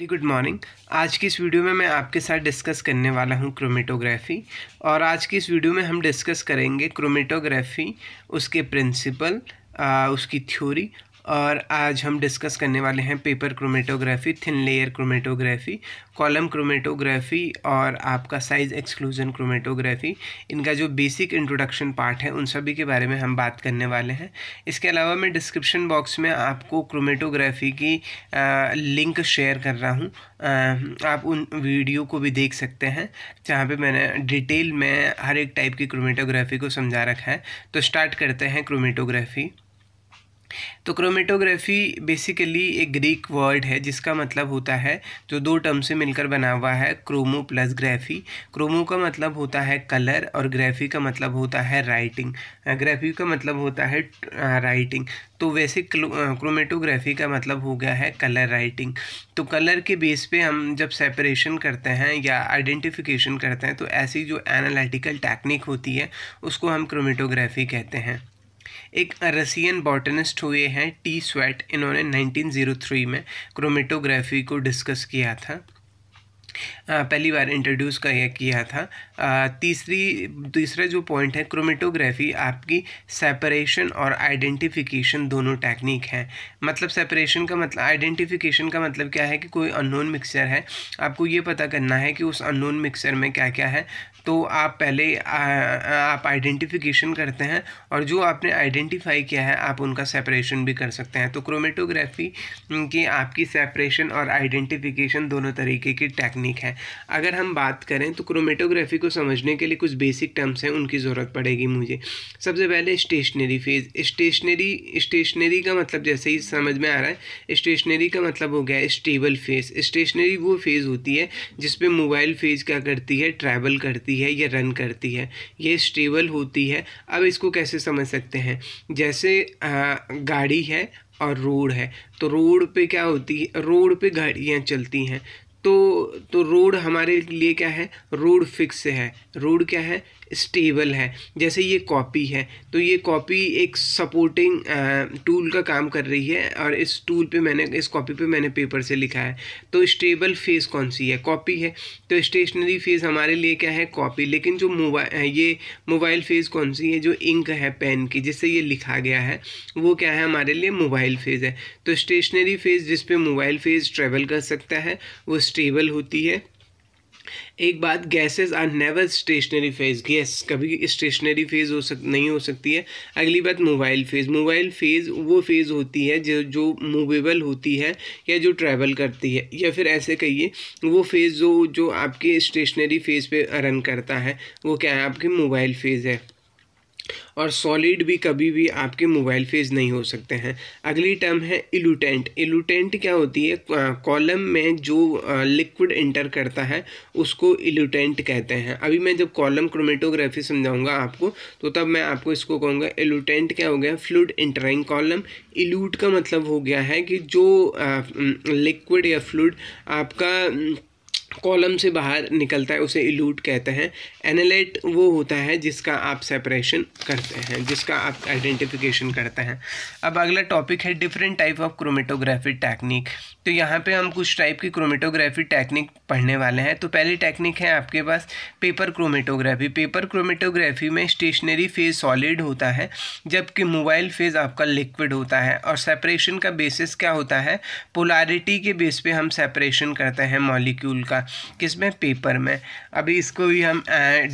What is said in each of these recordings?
very good morning आज की इस वीडियो में मैं आपके साथ डिस्कस करने वाला हूँ क्रोमेटोग्राफी और आज की इस वीडियो में हम डिस्कस करेंगे क्रोमेटोग्राफी उसके प्रिंसिपल उसकी थ्योरी और आज हम डिस्कस करने वाले हैं paper chromatography thin layer chromatography column chromatography और आपका साइज एक्सक्लूजन क्रोमेटोग्राफी इनका जो बेसिक इंट्रोडक्शन पार्ट है उन सभी के बारे में हम बात करने वाले हैं इसके अलावा मैं डिस्क्रिप्शन बॉक्स में आपको क्रोमेटोग्राफी की आ, लिंक शेयर कर रहा हूँ आप उन वीडियो को भी देख सकते हैं जहाँ पे मैंने डिटेल में हर एक टाइप की क्रोमेटोग्राफी को समझा रखा है तो स्टार्ट करते हैं क्रोमेटोग्राफी तो क्रोमेटोग्राफी बेसिकली एक ग्रीक वर्ड है जिसका मतलब होता है जो दो टर्म से मिलकर बना हुआ है क्रोमो प्लस ग्राफी क्रोमो का मतलब होता है कलर और ग्राफी का मतलब होता है राइटिंग ग्राफी का मतलब होता है राइटिंग तो वैसे क्रोमेटोग्राफी का मतलब हो गया है कलर राइटिंग तो कलर के बेस पे हम जब सेपरेशन करते हैं या आइडेंटिफिकेशन करते हैं तो ऐसी जो एनालिटिकल टेक्निक होती है उसको हम क्रोमेटोग्राफी कहते हैं एक रसियन बॉटनिस्ट हुए हैं टी स्वेट इन्होंने 1903 में क्रोमेटोग्राफी को डिस्कस किया था पहली बार इंट्रोड्यूस किया था तीसरी तीसरा जो पॉइंट है क्रोमेटोग्राफी आपकी सेपरेशन और आइडेंटिफिकेशन दोनों टेक्निक हैं मतलब सेपरेशन का मतलब आइडेंटिफिकेशन का मतलब क्या है कि कोई अननोन मिक्सचर है आपको ये पता करना है कि उस अननोन मिक्सचर में क्या क्या है तो आप पहले आ, आप आइडेंटिफिकेशन करते हैं और जो आपने आइडेंटिफाई किया है आप उनका सेपरेशन भी कर सकते हैं तो क्रोमेटोग्राफी की आपकी सेपरेशन और आइडेंटिफिकेशन दोनों तरीके की टेक्निक टेक्निक है अगर हम बात करें तो क्रोमेटोग्राफी को समझने के लिए कुछ बेसिक टर्म्स हैं उनकी ज़रूरत पड़ेगी मुझे सबसे पहले स्टेशनरी फेज स्टेशनरी स्टेशनरी का मतलब जैसे ही समझ में आ रहा है स्टेशनरी का मतलब हो गया स्टेबल फेज स्टेशनरी वो फेज़ होती है जिसपे मोबाइल फेज क्या करती है ट्रैवल करती है या रन करती है ये स्टेबल होती है अब इसको कैसे समझ सकते हैं जैसे आ, गाड़ी है और रोड है तो रोड पे क्या होती है रोड पे गाड़ियाँ चलती हैं तो तो रोड हमारे लिए क्या है रोड फिक्स है रोड क्या है स्टेबल है जैसे ये कॉपी है तो ये कॉपी एक सपोर्टिंग टूल का काम कर रही है और इस टूल पे मैंने इस कॉपी पे मैंने पेपर से लिखा है तो स्टेबल फेज़ कौन सी है कॉपी है तो स्टेशनरी फेज़ हमारे लिए क्या है कॉपी लेकिन जो मोबाइल ये मोबाइल फेज़ कौन सी है जो इंक है पेन की जिससे ये लिखा गया है वो क्या है हमारे लिए मोबाइल फेज़ है तो स्टेशनरी फेज़ जिसपे मोबाइल फेज़ ट्रेवल कर सकता है वो स्टेबल होती है एक बात gases are never stationary phase gas कभी स्टेशनरी फेज हो सक नहीं हो सकती है अगली बात मोबाइल फेज मोबाइल फेज वो फेज होती है जो जो मूवेबल होती है या जो ट्रैवल करती है या फिर ऐसे कहिए वो फेज़ जो जो आपके स्टेशनरी फेज पे रन करता है वो क्या है आपकी मोबाइल फेज़ है और सॉलिड भी कभी भी आपके मोबाइल फेज नहीं हो सकते हैं अगली टर्म है एलुटेंट एलुटेंट क्या होती है कॉलम में जो लिक्विड इंटर करता है उसको एलुटेंट कहते हैं अभी मैं जब कॉलम क्रोमेटोग्राफी समझाऊंगा आपको तो तब मैं आपको इसको कहूँगा एलुटेंट क्या हो गया फ्लूड इंटरिंग कॉलम इलूट का मतलब हो गया है कि जो लिक्विड या फ्लूड आपका कॉलम से बाहर निकलता है उसे इलूट कहते हैं एनालेट वो होता है जिसका आप सेपरेशन करते हैं जिसका आप आइडेंटिफिकेशन करते हैं अब अगला टॉपिक है different type of chromatography technique तो यहाँ पे हम कुछ टाइप की क्रोमेटोग्राफी टेक्निक पढ़ने वाले हैं तो पहली टेक्निक है आपके पास पेपर क्रोमेटोग्राफी पेपर क्रोमेटोग्राफी में स्टेशनरी फेज सॉलिड होता है जबकि मोबाइल फेज आपका लिक्विड होता है और सेपरेशन का बेसिस क्या होता है पोलारिटी के बेस पर हम सेपरेशन करते हैं मॉलिक्यूल का होगा किसमें पेपर में अभी इसको भी हम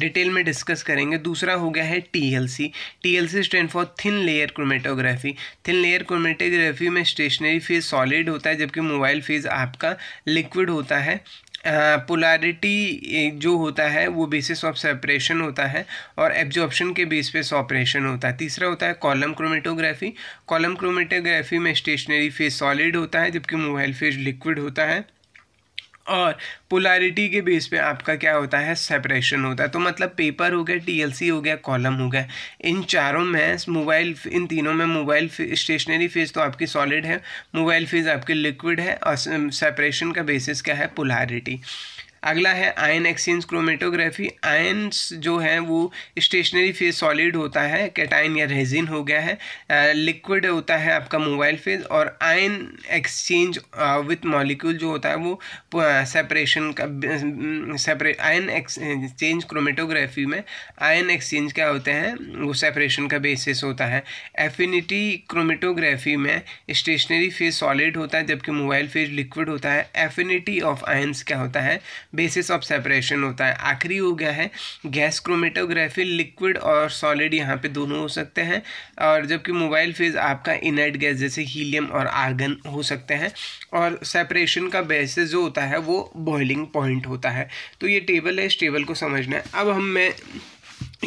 डिटेल में डिस्कस करेंगे दूसरा हो गया है T L C T L C stand for thin layer chromatography thin layer chromatography में स्टेशनरी फेज सॉलिड होता है जबकि मोबाइल फेज आपका लिक्विड होता है पोलैरिटी जो होता है वो बेसिस ऑफ सेपरेशन होता है और एब्जॉर्प्शन के बेस पे सॉपरेशन होता है तीसरा होता है कॉलम क्रोमेटोग्राफी कॉलम क्रोमेटोग्राफी में स्टेशनरी फेज सॉलिड होता है जबकि मोबाइल फेज लिक्विड होता है और पोलैरिटी के बेस पे आपका क्या होता है सेपरेशन होता है तो मतलब पेपर हो गया टीएलसी हो गया कॉलम हो गया इन चारों में मोबाइल इन तीनों में मोबाइल स्टेशनरी फेज तो आपकी सॉलिड है मोबाइल फेज आपकी लिक्विड है और सेपरेशन का बेसिस क्या है पोलैरिटी अगला है आयन एक्सचेंज क्रोमेटोग्राफी आयन्स जो हैं वो स्टेशनरी फेज सॉलिड होता है कैटाइन या रेजिन हो गया है लिक्विड होता है आपका मोबाइल फेज और आयन एक्सचेंज विथ मॉलिक्यूल जो होता है वो सेपरेशन का सेपरेट आयन एक्सचेंज क्रोमेटोग्राफी में आयन एक्सचेंज क्या होते हैं वो सेपरेशन का बेसिस होता है एफिनिटी क्रोमेटोग्राफी में स्टेशनरी फेज सॉलिड होता है जबकि मोबाइल फेज लिक्विड होता है एफिनिटी ऑफ आयन्स क्या होता है बेसिस ऑफ सेपरेशन होता है आखिरी हो गया है गैस क्रोमेटोग्राफी लिक्विड और सॉलिड यहाँ पे दोनों हो सकते हैं और जबकि मोबाइल फेज आपका इनर्ट गैस जैसे हीलियम और आर्गन हो सकते हैं और सेपरेशन का बेसिस जो होता है वो बॉइलिंग पॉइंट होता है तो ये टेबल है इस टेबल को समझना है अब हम मैं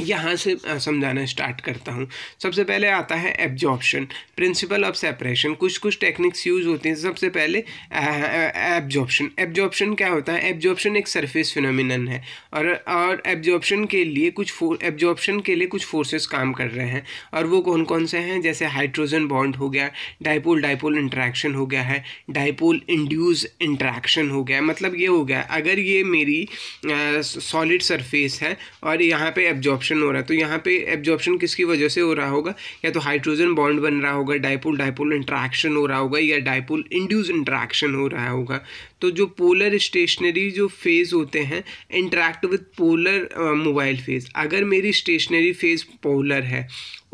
यहाँ से समझाना स्टार्ट करता हूँ सबसे पहले आता है एब्जॉर्प्शन प्रिंसिपल ऑफ सेपरेशन कुछ कुछ टेक्निक्स यूज़ होती हैं सबसे पहले एब्जॉर्प्शन एब्जॉर्प्शन क्या होता है एब्जॉर्प्शन एक सरफेस फिनोमिनन है और और एब्जॉर्प्शन के लिए कुछ एब्जॉर्प्शन के लिए कुछ फोर्सेस काम कर रहे हैं और वो कौन कौन से हैं जैसे हाइड्रोजन बॉन्ड हो गया डाइपोल डाइपोल इंट्रैक्शन हो गया है डाइपोल इंड्यूज इंट्रैक्शन हो गया मतलब ये हो गया अगर ये मेरी सॉलिड सरफेस है और यहाँ पर एब्जॉर्प्शन एब्जॉर्प्शन हो रहा है तो यहाँ पे एब्जॉर्प्शन किसकी वजह से हो रहा होगा या तो हाइड्रोजन बॉन्ड बन रहा होगा डायपोल डायपोल इंट्रैक्शन हो रहा होगा या डायपोल इंड्यूस इंट्रैक्शन हो रहा होगा तो जो पोलर स्टेशनरी जो फेज़ होते हैं interact with polar mobile phase अगर मेरी स्टेशनरी फेज़ पोलर है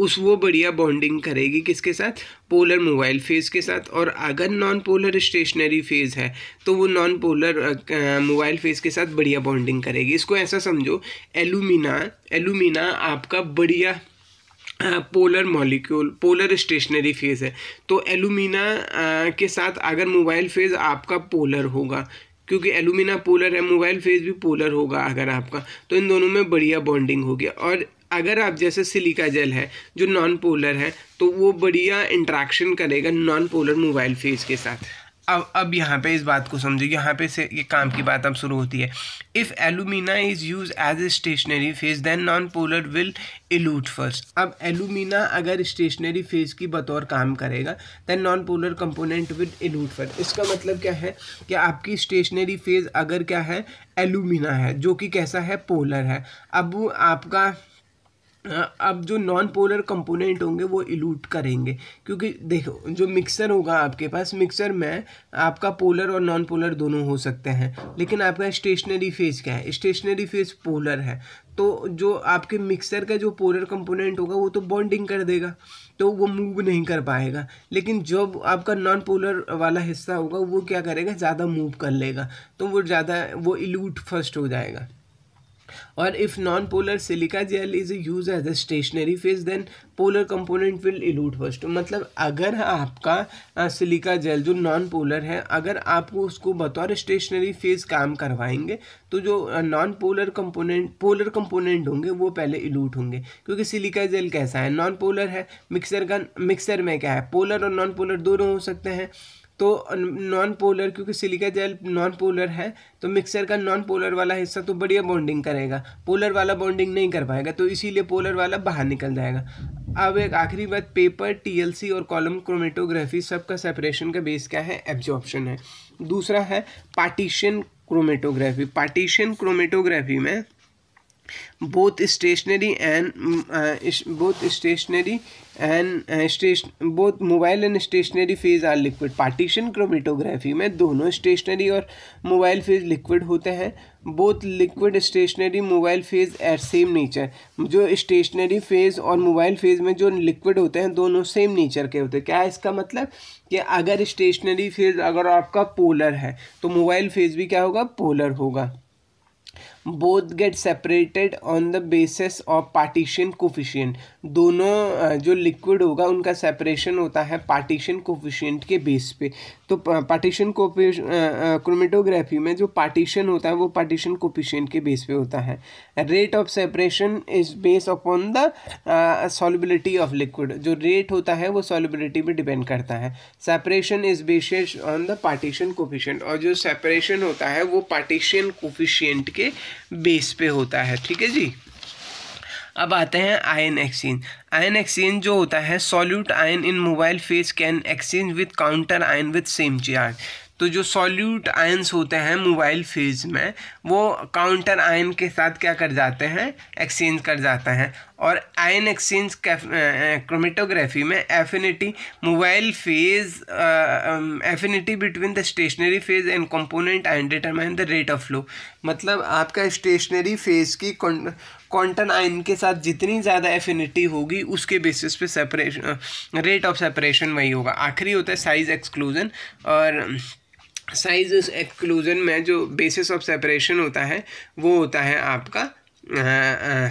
उस वो बढ़िया बॉन्डिंग करेगी किसके साथ पोलर मोबाइल फेज़ के साथ और अगर नॉन पोलर स्टेशनरी फेज़ है तो वो नॉन पोलर मोबाइल फेज़ के साथ बढ़िया बॉन्डिंग करेगी इसको ऐसा समझो एलुमिना एलुमिना आपका बढ़िया polar molecule polar stationary phase है तो एलुमिना के साथ अगर मोबाइल फेज़ आपका पोलर होगा क्योंकि एलुमिना पोलर है मोबाइल फेज भी पोलर होगा अगर आपका तो इन दोनों में बढ़िया बॉन्डिंग होगी और अगर आप जैसे सिलिका जेल है जो नॉन पोलर है तो वो बढ़िया इंट्रैक्शन करेगा नॉन पोलर मोबाइल फेज के साथ अब अब यहाँ पे इस बात को समझो यहाँ पे से ये काम की बात अब शुरू होती है if alumina is use as a stationary phase then non polar will elute first अब एलुमिना अगर स्टेशनरी फेज की बतौर काम करेगा then non polar component will elute first इसका मतलब क्या है कि आपकी स्टेशनरी फेज अगर क्या है एलुमिना है जो कि कैसा है पोलर है अब आपका अब जो नॉन पोलर कंपोनेंट होंगे वो इलूट करेंगे क्योंकि देखो जो मिक्सर होगा आपके पास मिक्सर में आपका पोलर और नॉन पोलर दोनों हो सकते हैं लेकिन आपका स्टेशनरी फेज क्या है स्टेशनरी फेज पोलर है तो जो आपके मिक्सर का जो पोलर कंपोनेंट होगा वो तो बॉन्डिंग कर देगा तो वो मूव नहीं कर पाएगा लेकिन जब आपका नॉन पोलर वाला हिस्सा होगा वो क्या करेगा ज़्यादा मूव कर लेगा तो वो ज़्यादा वो इलूट फर्स्ट हो जाएगा और if non polar silica gel is use as a stationary phase then polar component will elute first मतलब अगर आपका सिलिका जेल जो नॉन पोलर है अगर आप उसको बतौर स्टेशनरी फेज काम करवाएंगे तो जो non polar component polar component होंगे वो पहले इलूट होंगे क्योंकि सिलिका जेल कैसा है नॉन पोलर है मिक्सर का मिक्सर में क्या है पोलर और नॉन पोलर दोनों हो सकते हैं तो नॉन पोलर क्योंकि सिलिका जेल नॉन पोलर है तो मिक्सर का नॉन पोलर वाला हिस्सा तो बढ़िया बॉन्डिंग करेगा पोलर वाला बॉन्डिंग नहीं कर पाएगा तो इसीलिए पोलर वाला बाहर निकल जाएगा अब एक आखिरी बात पेपर टीएलसी और कॉलम क्रोमेटोग्राफी सबका सेपरेशन का बेस क्या है एब्जॉर्प्शन है दूसरा है पार्टीशन क्रोमेटोग्राफी पार्टीशन क्रोमेटोग्राफी में both stationary and uh, both stationary and uh, station both mobile and stationary phase are liquid partition chromatography में दोनों stationary और mobile phase liquid होते हैं both liquid stationary mobile phase are same nature जो stationary phase और mobile phase में जो liquid होते हैं दोनों same nature के होते हैं क्या इसका मतलब कि अगर stationary phase अगर आपका polar है तो mobile phase भी क्या होगा polar होगा both get separated on the basis of partition coefficient दोनों जो लिक्विड होगा उनका सेपरेशन होता है पार्टीशन कोफिशियंट के बेस पे तो पार्टीशन कोफिश क्रोमेटोग्राफी में जो पार्टीशन होता है वो पार्टीशन कोफिशियंट के बेस पे होता है rate of separation is base upon the solubility of liquid जो रेट होता है वो सॉलिबिलिटी पे डिपेंड करता है separation is basis on the partition coefficient और जो सेपरेशन होता है वो पार्टीशन कोफिशियंट के बेस पे होता है ठीक है जी अब आते हैं आयन एक्सचेंज आयन एक्सचेंज जो होता है solute ion in mobile phase can exchange with counter ion with same charge तो जो सॉल्यूट आयंस होते हैं मोबाइल फेज में वो काउंटर आयन के साथ क्या कर जाते हैं एक्सचेंज कर जाते हैं और आयन एक्सचेंज क्रोमेटोग्राफी में affinity mobile phase affinity between the stationary phase and component ion determine the rate of flow मतलब आपका स्टेशनरी फेज की क्वांटन आयन के साथ जितनी ज़्यादा एफिनिटी होगी उसके बेसिस पे सेपरेशन रेट ऑफ सेपरेशन वही होगा आखिरी होता है साइज एक्सक्लूजन और साइज एक्सक्लूजन में जो बेसिस ऑफ सेपरेशन होता है वो होता है आपका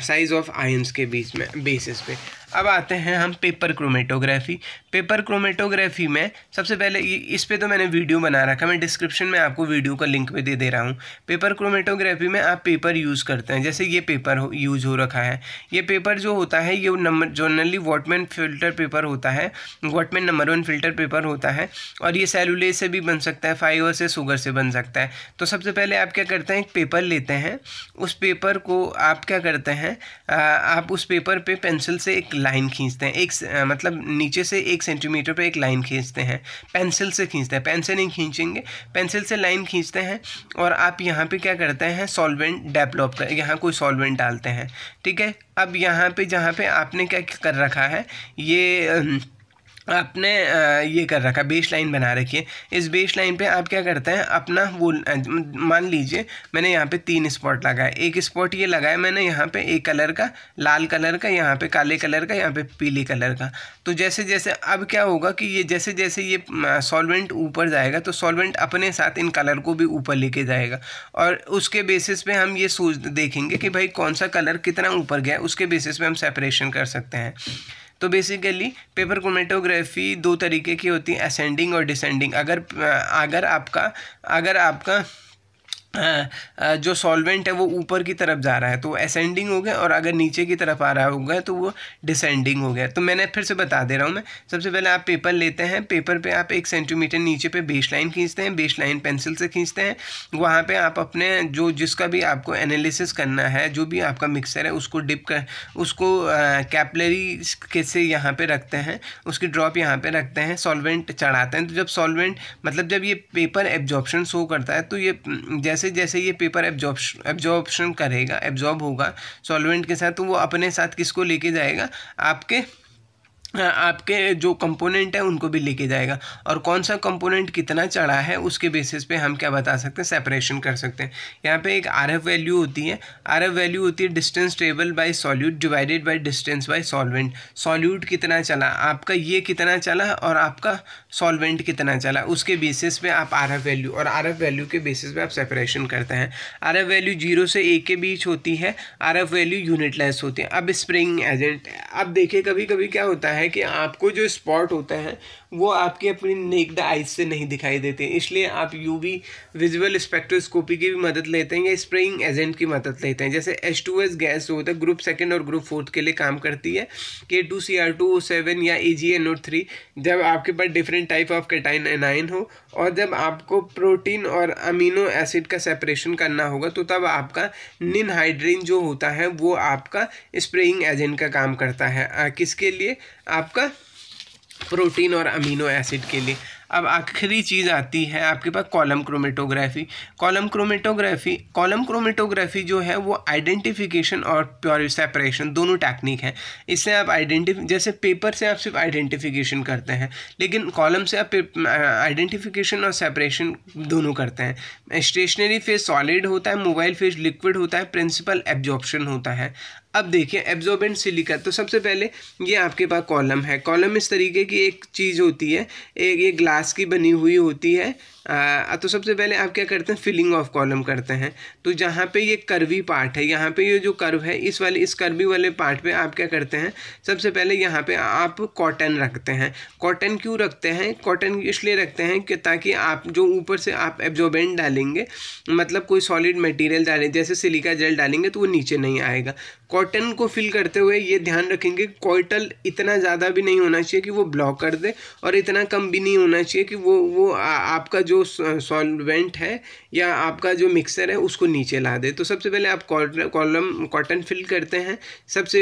साइज ऑफ आयंस के बीच में बेसिस पे अब आते हैं हम पेपर क्रोमेटोग्राफी पेपर क्रोमेटोग्राफी में सबसे पहले इस पर तो मैंने वीडियो बना रखा मैं डिस्क्रिप्शन में आपको वीडियो का लिंक भी दे दे रहा हूँ पेपर क्रोमेटोग्राफी में आप पेपर यूज़ करते हैं जैसे ये पेपर हो, यूज़ हो रखा है ये पेपर जो होता है ये number generally Whatman filter paper होता है Whatman number one filter paper होता है और ये सेलुले से भी बन सकता है फाइवर से शुगर से बन सकता है तो सबसे पहले आप क्या करते हैं एक पेपर लेते हैं उस पेपर को आप क्या करते हैं आप उस पेपर पर पेंसिल से एक लाइन खींचते हैं एक मतलब नीचे से एक सेंटीमीटर पर एक लाइन खींचते हैं पेंसिल से खींचते हैं पेन से नहीं खींचेंगे पेंसिल से लाइन खींचते हैं और आप यहाँ पर क्या करते हैं सॉल्वेंट डेवलप कर यहाँ कोई सॉल्वेंट डालते हैं ठीक है अब यहाँ पे जहाँ पे आपने क्या कर रखा है ये आपने ये कर रखा बेस लाइन बना रखी है इस बेस लाइन पे आप क्या करते हैं अपना वो मान लीजिए मैंने यहाँ पे तीन स्पॉट लगाया एक स्पॉट ये लगाया मैंने यहाँ पे एक कलर का लाल कलर का यहाँ पे काले कलर का यहाँ पे पीले कलर का तो जैसे जैसे अब क्या होगा कि ये जैसे जैसे ये सॉल्वेंट ऊपर जाएगा तो सॉल्वेंट अपने साथ इन कलर को भी ऊपर लेके जाएगा और उसके बेसिस पर हम ये सोच देखेंगे कि भाई कौन सा कलर कितना ऊपर गया उसके बेसिस पर हम सेपरेशन कर सकते हैं तो बेसिकली पेपर क्रोमेटोग्राफी दो तरीके की होती है असेंडिंग और डिसेंडिंग अगर अगर आपका अगर आपका जो सॉल्वेंट है वो ऊपर की तरफ जा रहा है तो वो असेंडिंग हो गया और अगर नीचे की तरफ आ रहा होगा तो वो डिसेंडिंग हो गया तो मैंने फिर से बता दे रहा हूँ मैं सबसे पहले आप पेपर लेते हैं पेपर पे आप एक सेंटीमीटर नीचे पे बेस लाइन खींचते हैं बेस लाइन पेंसिल से खींचते हैं वहाँ पर आप अपने जो जिसका भी आपको एनालिसिस करना है जो भी आपका मिक्सर है उसको डिप कर उसको कैपलरी कैसे यहाँ पर रखते हैं उसकी ड्रॉप यहाँ पर रखते हैं सॉलवेंट चढ़ाते हैं तो जब सॉलवेंट मतलब जब ये पेपर एब्जॉर्प्शन शो करता है तो ये जैसे जैसे जैसे ये पेपर एब्जॉर्ब एब्जॉर्प्शन करेगा एब्जॉर्ब होगा सॉल्वेंट के साथ तो वो अपने साथ किसको लेके जाएगा आपके आपके जो कंपोनेंट है उनको भी लेके जाएगा और कौन सा कंपोनेंट कितना चढ़ा है उसके बेसिस पे हम क्या बता सकते हैं सेपरेशन कर सकते हैं यहाँ पे एक आर एफ वैल्यू होती है आर एफ वैल्यू होती है डिस्टेंस टेबल by solute divided by distance by solvent solute कितना चला आपका ये कितना चला और आपका सॉल्वेंट कितना चला उसके बेसिस पे आप आर एफ वैल्यू और आर एफ वैल्यू के बेसिस पे आप सेपरेशन करते हैं आर एफ वैल्यू जीरो से एक के बीच होती है आर एफ वैल्यू यूनिटलेस होती है अब स्प्रिंग एजेंट अब देखिए कभी कभी क्या होता है है कि आपको जो स्पॉट होते हैं वो आपकी अपनी नेकड आइज से नहीं दिखाई देते इसलिए आप यू वी विजुअल स्पेक्ट्रोस्कोपी की भी मदद लेते हैं या स्प्रेइंग एजेंट की मदद लेते हैं जैसे एच टू एस गैस जो होता है ग्रुप सेकेंड और ग्रुप फोर्थ के लिए काम करती है K two C R two seven या A G N O three जब आपके पास different type of cation anion हो और जब आपको प्रोटीन और अमीनो एसिड का सेपरेशन करना होगा तो तब आपका निनहाइड्रीन जो होता है वो आपका स्प्रेइंग एजेंट का काम करता है किसके लिए आपका प्रोटीन और अमीनो एसिड के लिए अब आखिरी चीज़ आती है आपके पास column chromatography column chromatography column chromatography जो है वो आइडेंटिफिकेशन और प्योर सेपरेशन दोनों टेक्निक है इससे आप आइडेंटिफी जैसे पेपर से आप सिर्फ आइडेंटिफिकेशन करते हैं लेकिन कॉलम से आप आइडेंटिफिकेशन और सेपरेशन दोनों करते हैं स्टेशनरी फेज सॉलिड होता है मोबाइल फेज लिक्विड होता है प्रिंसिपल एब्जॉर्प्शन होता है अब देखिए एब्जॉर्बेंट सिलिका तो सबसे पहले ये आपके पास कॉलम है कॉलम इस तरीके की एक चीज़ होती है एक ये ग्लास की बनी हुई होती है आ, तो सबसे पहले आप क्या करते हैं फिलिंग ऑफ कॉलम करते हैं तो जहाँ पे ये कर्वी पार्ट है यहाँ पे ये जो कर्व है इस वाले इस कर्वी वाले पार्ट पे आप क्या करते हैं सबसे पहले यहाँ पे आप कॉटन रखते हैं कॉटन क्यों रखते हैं कॉटन इसलिए रखते हैं कि ताकि आप जो ऊपर से आप एब्जॉर्बेंट डालेंगे मतलब कोई सॉलिड मटीरियल डालें जैसे सिलिका जेल डालेंगे तो वो नीचे नहीं आएगा कॉटन को फिल करते हुए ये ध्यान रखेंगे कॉटल इतना ज़्यादा भी नहीं होना चाहिए कि वो ब्लॉक कर दे और इतना कम भी नहीं होना चाहिए कि वो वो आपका जो जो सॉल्वेंट है या आपका जो मिक्सर है उसको नीचे ला दे तो सबसे पहले आप कॉलम कॉटन फिल करते हैं सबसे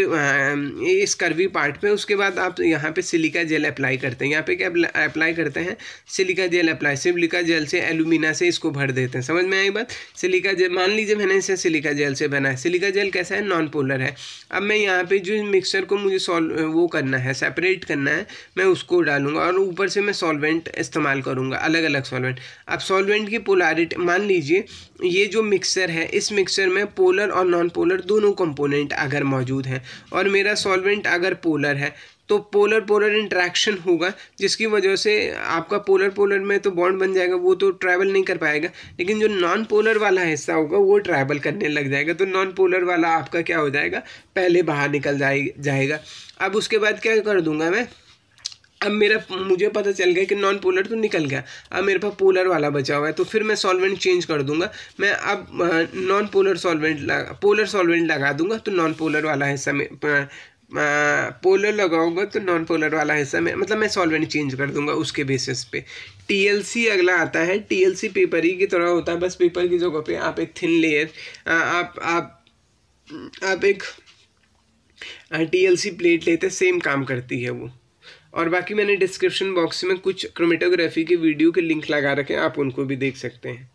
इस कर्वी पार्ट पे उसके बाद आप यहाँ पे सिलिका जेल अप्लाई करते हैं यहाँ पे क्या अप्लाई करते हैं silica gel apply silica gel से एलुमिना से इसको भर देते हैं समझ में आई बात सिलिका जेल मान लीजिए मैंने इसे सिलिका जेल से बनाया सिलिका जेल कैसा है नॉन पोलर है अब मैं यहाँ पर जो मिक्सर को मुझे सॉल्व वो करना है सेपरेट करना है मैं उसको डालूंगा और ऊपर से मैं सॉलवेंट इस्तेमाल करूँगा अलग अलग सॉलवेंट अब सॉलवेंट की पोलारिटी मान मान लीजिए ये जो मिक्सर है इस मिक्सर में पोलर और नॉन पोलर दोनों कंपोनेंट अगर मौजूद हैं और मेरा सॉल्वेंट अगर पोलर है तो पोलर पोलर इंट्रैक्शन होगा जिसकी वजह से आपका पोलर पोलर में तो बॉन्ड बन जाएगा वो तो ट्रैवल नहीं कर पाएगा लेकिन जो नॉन पोलर वाला हिस्सा होगा वो ट्रैवल करने लग जाएगा तो नॉन पोलर वाला आपका क्या हो जाएगा पहले बाहर निकल जाए जाएगा अब उसके बाद क्या कर दूंगा मैं अब मेरा मुझे पता चल गया कि नॉन पोलर तो निकल गया अब मेरे पास पोलर वाला बचा हुआ है तो फिर मैं सॉल्वेंट चेंज कर दूंगा मैं अब नॉन पोलर सॉल्वेंट लगा पोलर सॉल्वेंट लगा दूंगा तो नॉन पोलर वाला हिस्सा में पोलर लगाऊंगा तो नॉन पोलर वाला हिस्सा में मतलब मैं सॉल्वेंट चेंज कर दूंगा उसके बेसिस पे टीएलसी अगला आता है टीएलसी पेपर ही की तरह होता है बस पेपर की जगह पे आप एक थिन लेयर आप आप आप एक टीएलसी प्लेट लेते सेम काम करती है वो और बाकी मैंने डिस्क्रिप्शन बॉक्स में कुछ क्रोमेटोग्राफी के वीडियो के लिंक लगा रखे हैं आप उनको भी देख सकते हैं